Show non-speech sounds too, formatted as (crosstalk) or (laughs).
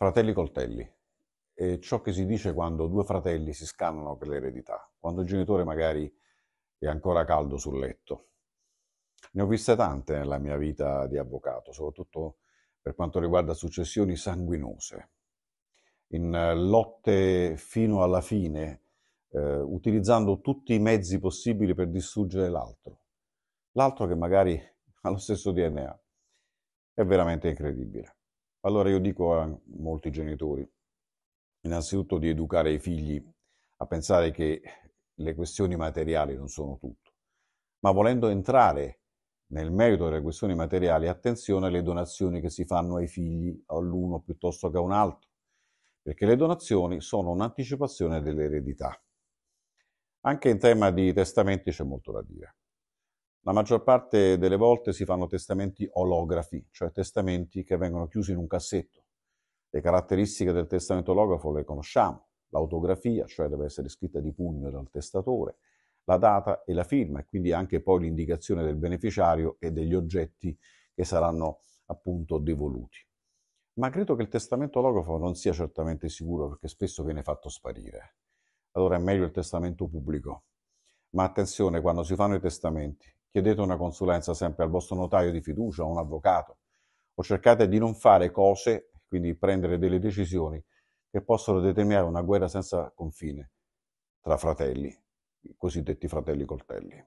Fratelli coltelli. È ciò che si dice quando due fratelli si scannano per l'eredità, quando il genitore magari è ancora caldo sul letto. Ne ho viste tante nella mia vita di avvocato, soprattutto per quanto riguarda successioni sanguinose. In eh, lotte fino alla fine, eh, utilizzando tutti i mezzi possibili per distruggere l'altro. L'altro che magari (laughs) ha lo stesso DNA. È veramente incredibile. Allora io dico a molti genitori, innanzitutto di educare i figli a pensare che le questioni materiali non sono tutto, ma volendo entrare nel merito delle questioni materiali, attenzione alle donazioni che si fanno ai figli, all'uno piuttosto che a un altro, perché le donazioni sono un'anticipazione dell'eredità. Anche in tema di testamenti c'è molto da dire. La maggior parte delle volte si fanno testamenti olografi, cioè testamenti che vengono chiusi in un cassetto. Le caratteristiche del testamento olografo le conosciamo, l'autografia, cioè deve essere scritta di pugno dal testatore, la data e la firma e quindi anche poi l'indicazione del beneficiario e degli oggetti che saranno appunto devoluti. Ma credo che il testamento olografo non sia certamente sicuro perché spesso viene fatto sparire. Allora è meglio il testamento pubblico. Ma attenzione, quando si fanno i testamenti Chiedete una consulenza sempre al vostro notaio di fiducia, a un avvocato, o cercate di non fare cose, quindi prendere delle decisioni che possono determinare una guerra senza confine tra fratelli, i cosiddetti fratelli coltelli.